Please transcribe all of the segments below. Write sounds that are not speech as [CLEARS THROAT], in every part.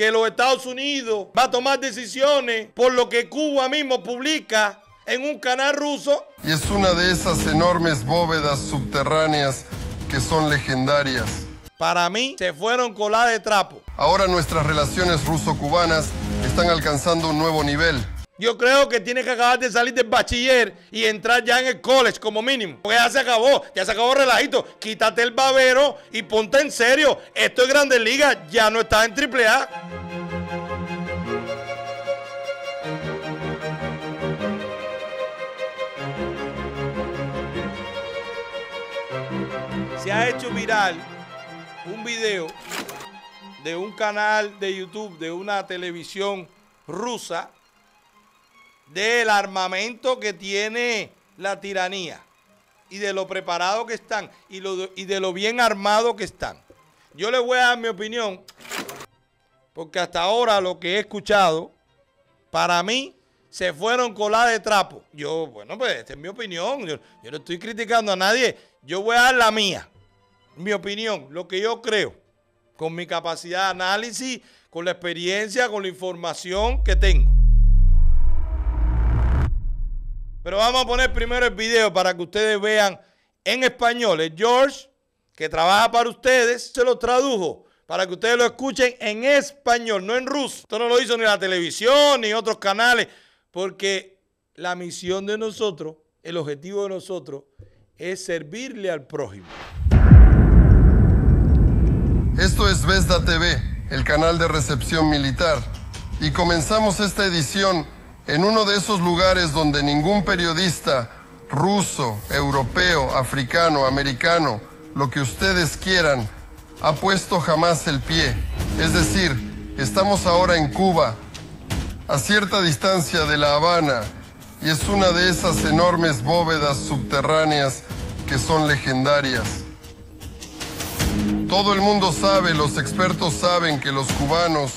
que los Estados Unidos va a tomar decisiones por lo que Cuba mismo publica en un canal ruso. Y es una de esas enormes bóvedas subterráneas que son legendarias. Para mí se fueron colar de trapo. Ahora nuestras relaciones ruso-cubanas están alcanzando un nuevo nivel. Yo creo que tienes que acabar de salir del bachiller y entrar ya en el college como mínimo. Pues ya se acabó, ya se acabó relajito. Quítate el babero y ponte en serio. Esto es Grandes Ligas, ya no estás en AAA. Se ha hecho viral un video de un canal de YouTube de una televisión rusa del armamento que tiene la tiranía y de lo preparado que están y, de lo bien armado que están. Yo les voy a dar mi opinión, porque hasta ahora lo que he escuchado, para mí, se fueron con de trapo. Yo, bueno, pues esta es mi opinión. yo no estoy criticando a nadie. Yo voy a dar la mía, mi opinión, lo que yo creo, con mi capacidad de análisis, con la experiencia, con la información que tengo. Pero vamos a poner primero el video para que ustedes vean en español. El George, que trabaja para ustedes, se lo tradujo para que ustedes lo escuchen en español, no en ruso. Esto no lo hizo ni la televisión ni otros canales, porque la misión de nosotros, el objetivo de nosotros, es servirle al prójimo. Esto es Vesda TV, el canal de recepción militar, y comenzamos esta edición en uno de esos lugares donde ningún periodista ruso, europeo, africano, americano, lo que ustedes quieran, ha puesto jamás el pie. Es decir, estamos ahora en Cuba, a cierta distancia de La Habana, y es una de esas enormes bóvedas subterráneas que son legendarias. Todo el mundo sabe, los expertos saben que los cubanos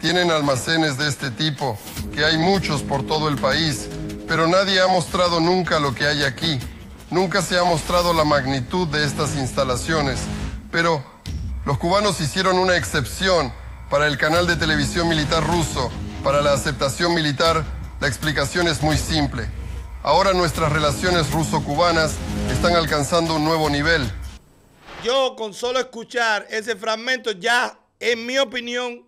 tienen almacenes de este tipo, que hay muchos por todo el país, pero nadie ha mostrado nunca lo que hay aquí. Nunca se ha mostrado la magnitud de estas instalaciones, pero los cubanos hicieron una excepción para el canal de televisión militar ruso, para la aceptación militar, la explicación es muy simple. Ahora nuestras relaciones ruso-cubanas están alcanzando un nuevo nivel. Yo con solo escuchar ese fragmento ya, en mi opinión,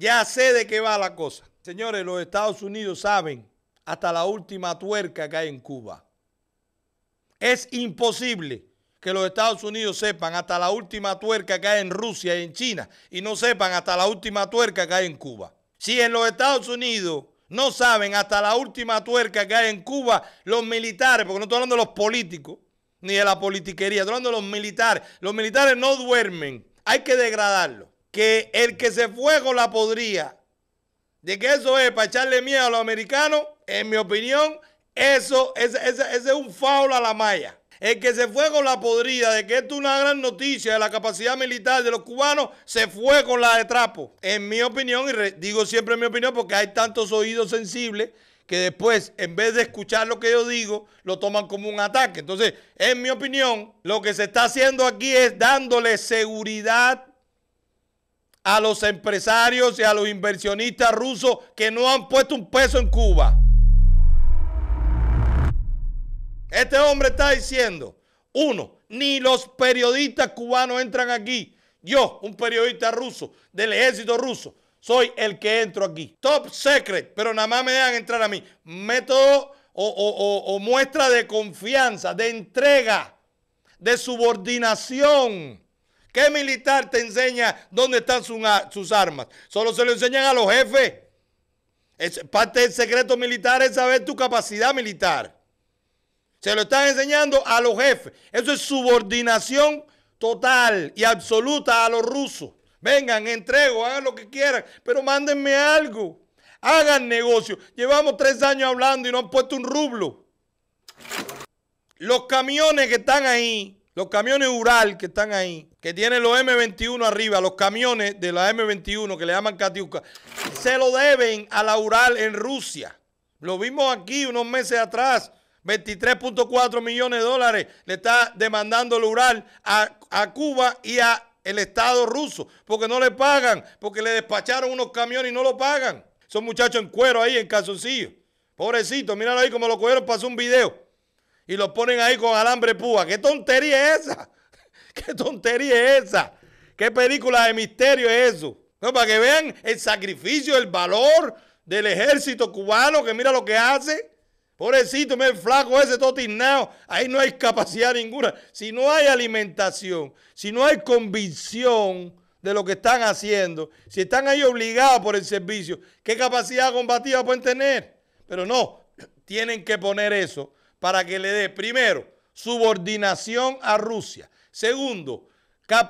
ya sé de qué va la cosa. Señores, los Estados Unidos saben hasta la última tuerca que hay en Cuba. Es imposible que los Estados Unidos sepan hasta la última tuerca que hay en Rusia y en China y no sepan hasta la última tuerca que hay en Cuba. Si en los Estados Unidos no saben hasta la última tuerca que hay en Cuba los militares, porque no estoy hablando de los políticos ni de la politiquería, estoy hablando de los militares. Los militares no duermen, hay que degradarlos que el que se con la podría. De que eso es para echarle miedo a los americanos, en mi opinión, eso es un faul a la malla. El que se fue con la podrida de que esto es una gran noticia de la capacidad militar de los cubanos, se fue con la de trapo. En mi opinión, y digo siempre en mi opinión porque hay tantos oídos sensibles que después, en vez de escuchar lo que yo digo, lo toman como un ataque. Entonces, en mi opinión, lo que se está haciendo aquí es dándole seguridad a los empresarios y a los inversionistas rusos que no han puesto un peso en Cuba. Este hombre está diciendo, uno, ni los periodistas cubanos entran aquí. Yo, un periodista ruso, del ejército ruso, soy el que entro aquí. Top secret, pero nada más me dejan entrar a mí. Método o, o muestra de confianza, de entrega, de subordinación. ¿Qué militar te enseña dónde están sus, armas? Solo se lo enseñan a los jefes. Es parte del secreto militar es saber tu capacidad militar. Se lo están enseñando a los jefes. Eso es subordinación total y absoluta a los rusos. Vengan, entrego, hagan lo que quieran, pero mándenme algo. Hagan negocio. Llevamos tres años hablando y no han puesto un rublo. Los camiones que están ahí los camiones Ural que están ahí, que tienen los M21 arriba, los camiones de la M21 que le llaman Katiuka, se lo deben a la Ural en Rusia. Lo vimos aquí unos meses atrás. 23.4 millones de dólares le está demandando el Ural a, Cuba y a el Estado ruso, porque no le pagan, porque le despacharon unos camiones y no lo pagan. Son muchachos en cuero ahí, en calzoncillo. Pobrecito, míralo ahí como lo cogieron, pasó un video y los ponen ahí con alambre púa. ¿Qué tontería es esa? [LAUGHS] ¿Qué tontería es esa? ¿Qué película de misterio es eso? No, para que vean el sacrificio, el valor del ejército cubano, que mira lo que hace. Pobrecito, mira el flaco ese todo tiznado. Ahí no hay capacidad ninguna. Si no hay alimentación, si no hay convicción de lo que están haciendo, si están ahí obligados por el servicio, ¿qué capacidad combativa pueden tener? Pero no, [CLEARS THROAT] tienen que poner eso para que le dé, primero, subordinación a Rusia. Segundo,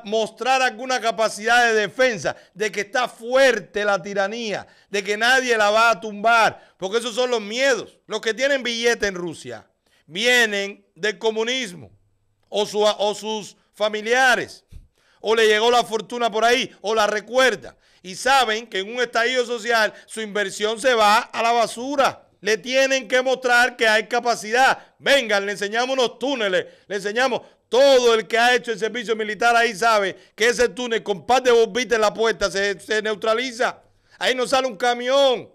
mostrar alguna capacidad de defensa, de que está fuerte la tiranía, de que nadie la va a tumbar, porque esos son los miedos. Los que tienen billete en Rusia vienen del comunismo o, o sus familiares, o le llegó la fortuna por ahí, o la recuerda, y saben que en un estallido social su inversión se va a la basura. Le tienen que mostrar que hay capacidad. Vengan, le enseñamos unos túneles, le enseñamos. Todo el que ha hecho el servicio militar ahí sabe que ese túnel con par de bombitas en la puerta se, neutraliza. Ahí no sale un camión.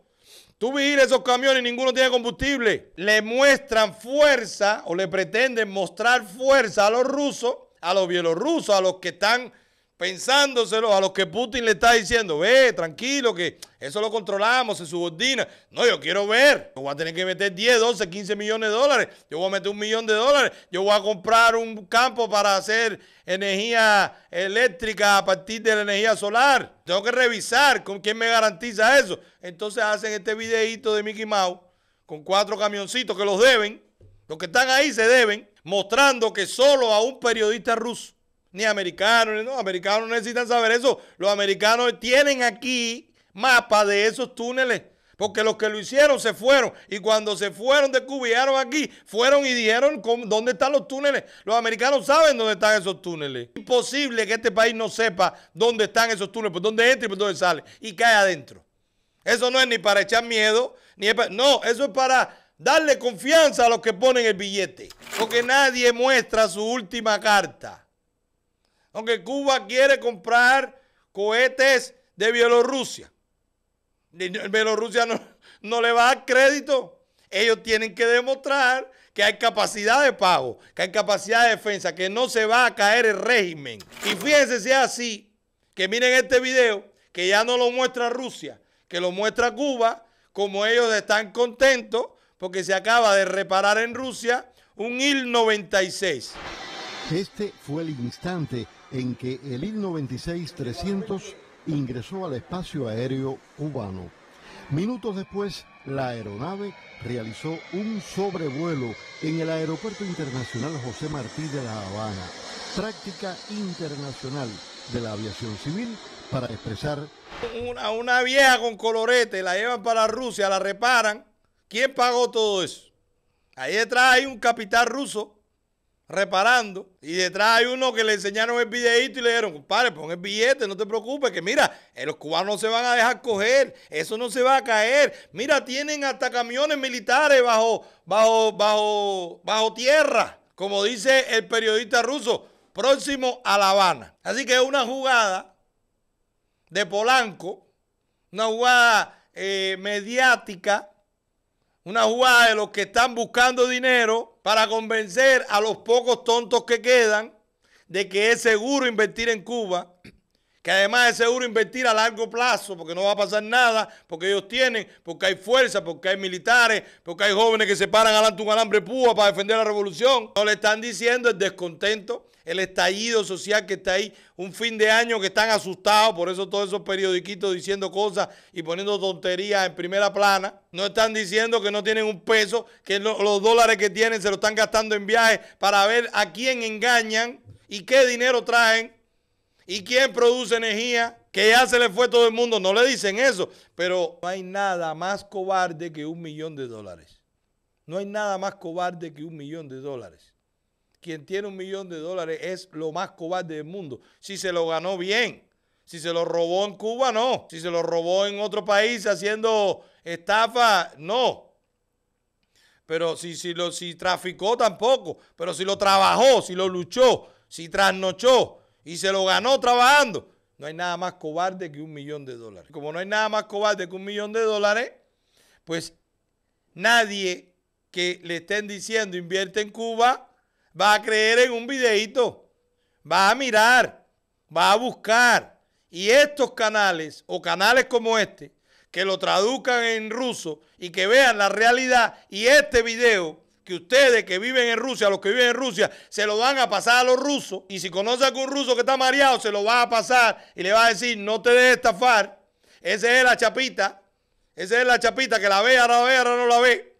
Tú viste esos camiones y ninguno tiene combustible. Le muestran fuerza o le pretenden mostrar fuerza a los rusos, a los bielorrusos, a los que están pensándoselo a los que Putin le está diciendo, ve, tranquilo, que eso lo controlamos, se subordina. No, yo quiero ver. Yo voy a tener que meter 10, 12, 15 millones de dólares. Yo voy a meter un millón de dólares. Yo voy a comprar un campo para hacer energía eléctrica a partir de la energía solar. Tengo que revisar con quién me garantiza eso. Entonces hacen este videíto de Mickey Mouse con cuatro camioncitos que los deben. Los que están ahí se deben, mostrando que solo a un periodista ruso ni americanos. No, americanos necesitan saber eso. Los americanos tienen aquí mapa de esos túneles. Porque los que lo hicieron se fueron. Y cuando se fueron, descubrieron aquí. Fueron y dijeron dónde están los túneles. Los americanos saben dónde están esos túneles. Imposible que este país no sepa dónde están esos túneles, por dónde entra y por dónde sale. Y cae adentro. Eso no es ni para echar miedo, ni no, eso es para darle confianza a los que ponen el billete. Porque nadie muestra su última carta. Aunque Cuba quiere comprar cohetes de Bielorrusia. Bielorrusia no, le va a dar crédito. Ellos tienen que demostrar que hay capacidad de pago, que hay capacidad de defensa, que no se va a caer el régimen. Y fíjense si es así, que miren este video, que ya no lo muestra Rusia, que lo muestra Cuba, como ellos están contentos porque se acaba de reparar en Rusia un IL-96. Este fue el instante en que el Il-96-300 ingresó al espacio aéreo cubano. Minutos después, la aeronave realizó un sobrevuelo en el Aeropuerto Internacional José Martí de La Habana, práctica internacional de la aviación civil para expresar... Una, una vieja con colorete, la llevan para Rusia, la reparan. ¿Quién pagó todo eso? Ahí detrás hay un capital ruso reparando. Y detrás hay uno que le enseñaron el videito y le dijeron, compadre, pon el billete, no te preocupes, que mira, eh, los cubanos no se van a dejar coger, eso no se va a caer. Mira, tienen hasta camiones militares bajo, bajo, bajo, bajo tierra, como dice el periodista ruso, próximo a La Habana. Así que es una jugada de Polanco, una jugada eh, mediática una jugada de los que están buscando dinero para convencer a los pocos tontos que quedan de que es seguro invertir en Cuba, que además es seguro invertir a largo plazo, porque no va a pasar nada, porque ellos tienen, porque hay fuerza, porque hay militares, porque hay jóvenes que se paran alante un alambre púa para defender la revolución. No le están diciendo el descontento el estallido social que está ahí, un fin de año que están asustados, por eso todos esos periodiquitos diciendo cosas y poniendo tonterías en primera plana. No están diciendo que no tienen un peso, que los dólares que tienen se lo están gastando en viajes para ver a quién engañan y qué dinero traen y quién produce energía que ya se le fue todo el mundo. No le dicen eso, pero no hay nada más cobarde que un millón de dólares. No hay nada más cobarde que un millón de dólares quien tiene un millón de dólares es lo más cobarde del mundo. Si se lo ganó bien, si se lo robó en Cuba, no. Si se lo robó en otro país haciendo estafa, no. Pero si, si, lo, si traficó tampoco, pero si lo trabajó, si lo luchó, si trasnochó y se lo ganó trabajando, no hay nada más cobarde que un millón de dólares. Como no hay nada más cobarde que un millón de dólares, pues nadie que le estén diciendo invierte en Cuba va a creer en un videíto, va a mirar, va a buscar. Y estos canales o canales como este, que lo traduzcan en ruso y que vean la realidad y este video que ustedes que viven en Rusia, los que viven en Rusia, se lo van a pasar a los rusos. Y si conoce a algún ruso que está mareado, se lo va a pasar y le va a decir, no te dejes estafar. Esa es la chapita. Esa es la chapita que la ve, ahora la ve, ahora no la ve.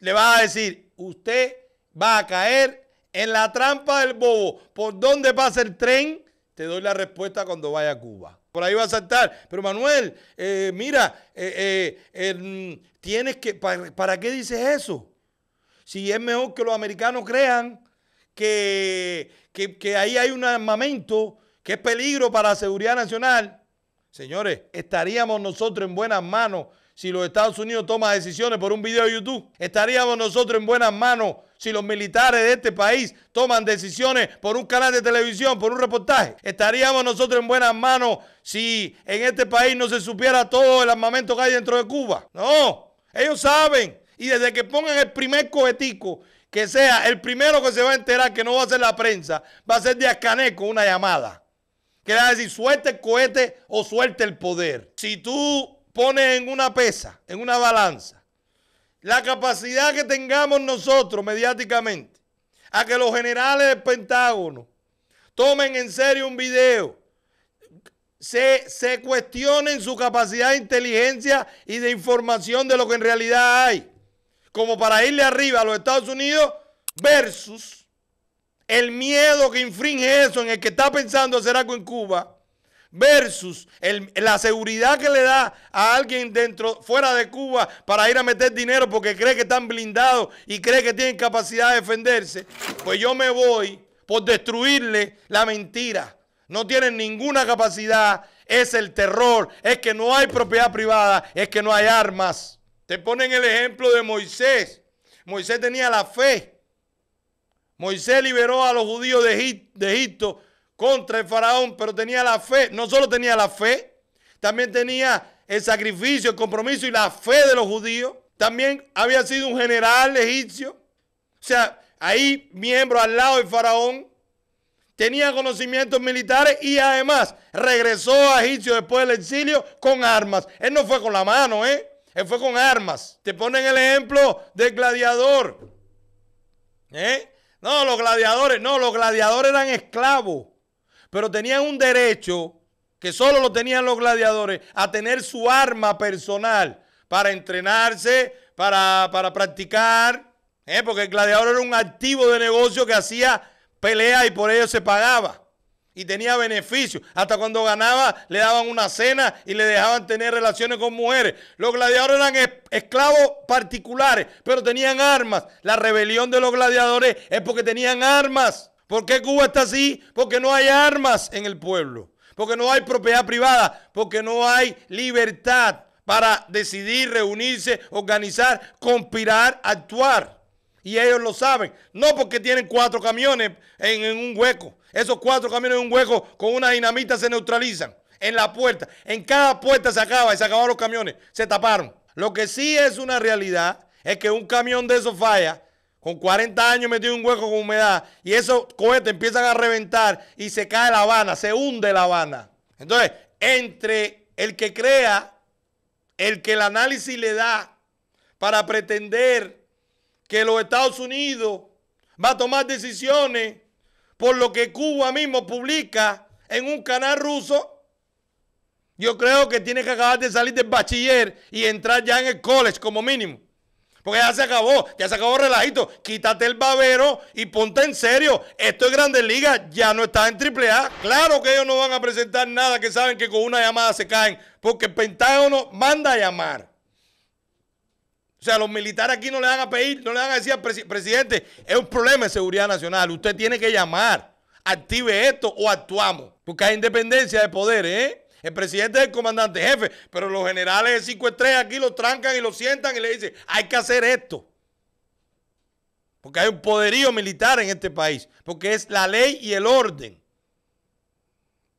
Le va a decir, usted va a caer en la trampa del bobo, ¿por dónde pasa el tren? Te doy la respuesta cuando vaya a Cuba. Por ahí va a saltar. Pero Manuel, eh, mira, eh, eh, mm, tienes que. ¿para, qué dices eso? Si es mejor que los americanos crean que, ahí hay un armamento que es peligro para la seguridad nacional. Señores, estaríamos nosotros en buenas manos si los Estados Unidos toman decisiones por un video de YouTube. Estaríamos nosotros en buenas manos si los militares de este país toman decisiones por un canal de televisión, por un reportaje? ¿Estaríamos nosotros en buenas manos si en este país no se supiera todo el armamento que hay dentro de Cuba? No, ellos saben. Y desde que pongan el primer cohetico, que sea el primero que se va a enterar que no va a ser la prensa, va a ser de Ascaneco una llamada. Que le va a decir, suelte el cohete o suelte el poder. Si tú pones en una pesa, en una balanza, la capacidad que tengamos nosotros mediáticamente a que los generales del Pentágono tomen en serio un video, se, cuestionen su capacidad de inteligencia y de información de lo que en realidad hay, como para irle arriba a los Estados Unidos versus el miedo que infringe eso en el que está pensando hacer algo en Cuba versus la seguridad que le da a alguien dentro, fuera de Cuba, para ir a meter dinero porque cree que están blindados y cree que tienen capacidad de defenderse, pues yo me voy por destruirle la mentira. No tienen ninguna capacidad, es el terror, es que no hay propiedad privada, es que no hay armas. Te ponen el ejemplo de Moisés. Moisés tenía la fe. Moisés liberó a los judíos de, Egipto contra el faraón, pero tenía la fe. No solo tenía la fe, también tenía el sacrificio, el compromiso y la fe de los judíos. También había sido un general egipcio. O sea, ahí miembro al lado del faraón. Tenía conocimientos militares y además regresó a Egipcio después del exilio con armas. Él no fue con la mano, ¿eh? Él fue con armas. Te ponen el ejemplo del gladiador. ¿Eh? No, los gladiadores, no, los gladiadores eran esclavos pero tenían un derecho que solo lo tenían los gladiadores a tener su arma personal para entrenarse, para, practicar, ¿eh? porque el gladiador era un activo de negocio que hacía pelea y por ello se pagaba. Y tenía beneficios. Hasta cuando ganaba le daban una cena y le dejaban tener relaciones con mujeres. Los gladiadores eran esclavos particulares, pero tenían armas. La rebelión de los gladiadores es porque tenían armas. ¿Por qué Cuba está así? Porque no hay armas en el pueblo, porque no hay propiedad privada, porque no hay libertad para decidir, reunirse, organizar, conspirar, actuar. Y ellos lo saben. No porque tienen cuatro camiones en, un hueco. Esos cuatro camiones en un hueco con una dinamita se neutralizan. En la puerta. En cada puerta se acaba y se acabaron los camiones. Se taparon. Lo que sí es una realidad es que un camión de esos falla con 40 años metido en un hueco con humedad. Y esos cohetes empiezan a reventar y se cae La Habana, se hunde La Habana. Entonces, entre el que crea, el que el análisis le da para pretender que los Estados Unidos va a tomar decisiones por lo que Cuba mismo publica en un canal ruso, yo creo que tiene que acabar de salir del bachiller y entrar ya en el college como mínimo. Porque ya se acabó, ya se acabó relajito. Quítate el babero y ponte en serio. Esto es Grandes Ligas, ya no está en AAA. Claro que ellos no van a presentar nada que saben que con una llamada se caen, porque el Pentágono manda a llamar. O sea, los militares aquí no le van a pedir, no le van a decir al presidente, es un problema de seguridad nacional, usted tiene que llamar, active esto o actuamos. Porque hay independencia de poder, ¿eh? El presidente es el comandante jefe, pero los generales de 53 aquí los trancan y los sientan y le dicen, hay que hacer esto. Porque hay un poderío militar en este país, porque es la ley y el orden.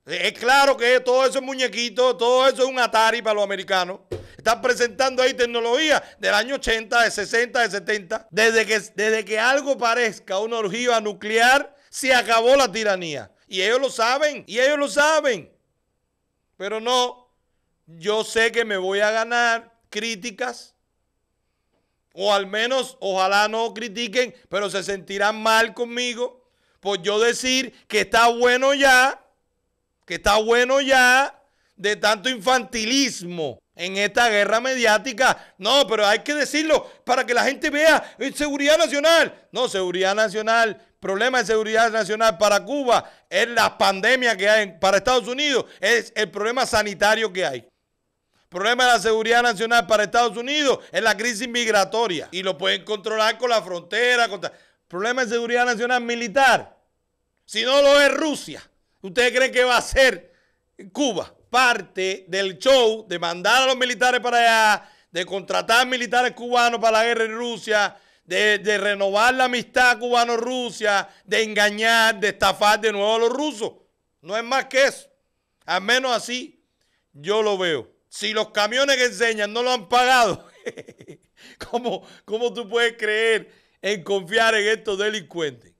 Es claro que todo eso es muñequito, todo eso es un Atari para los americanos. Están presentando ahí tecnología del año 80, de 60, de 70. Desde que, desde que algo parezca una orgía nuclear, se acabó la tiranía. Y ellos lo saben, y ellos lo saben. Pero no, yo sé que me voy a ganar críticas. O al menos, ojalá no critiquen, pero se sentirán mal conmigo por yo decir que está bueno ya, que está bueno ya de tanto infantilismo en esta guerra mediática. No, pero hay que decirlo para que la gente vea seguridad nacional. No, seguridad nacional problema de seguridad nacional para Cuba es la pandemia que hay para Estados Unidos, es el problema sanitario que hay. problema de la seguridad nacional para Estados Unidos es la crisis migratoria y lo pueden controlar con la frontera. Problema de seguridad nacional militar. Si no lo es Rusia, ¿ustedes creen que va a ser Cuba? Parte del show de mandar a los militares para allá, de contratar militares cubanos para la guerra en Rusia, de, renovar la amistad cubano-rusia, de engañar, de estafar de nuevo a los rusos. No es más que eso. Al menos así yo lo veo. Si los camiones que enseñan no lo han pagado, [LAUGHS] ¿cómo, ¿cómo tú puedes creer en confiar en estos delincuentes?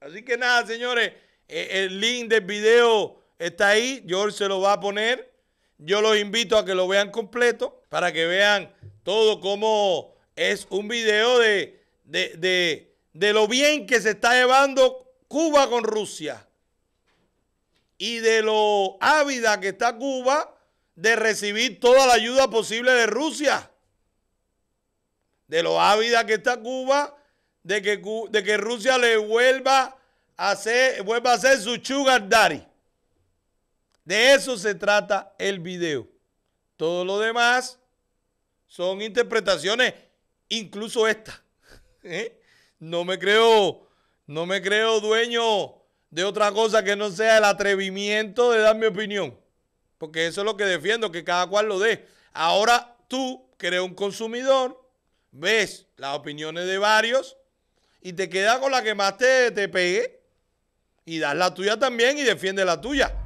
Así que nada, señores, eh, el link del video está ahí, George se lo va a poner. Yo los invito a que lo vean completo para que vean todo cómo es un video de, lo bien que se está llevando Cuba con Rusia y de lo ávida que está Cuba de recibir toda la ayuda posible de Rusia. De lo ávida que está Cuba de que, de que Rusia le vuelva a hacer, vuelva a hacer su sugar daddy. De eso se trata el video. Todo lo demás son interpretaciones incluso esta. [LAUGHS] ¿eh? No me creo, no me creo dueño de otra cosa que no sea el atrevimiento de dar mi opinión. Porque eso es lo que defiendo, que cada cual lo dé. Ahora tú, que eres un consumidor, ves las opiniones de varios y te quedas con la que más te, te pegue y das la tuya también y defiende la tuya.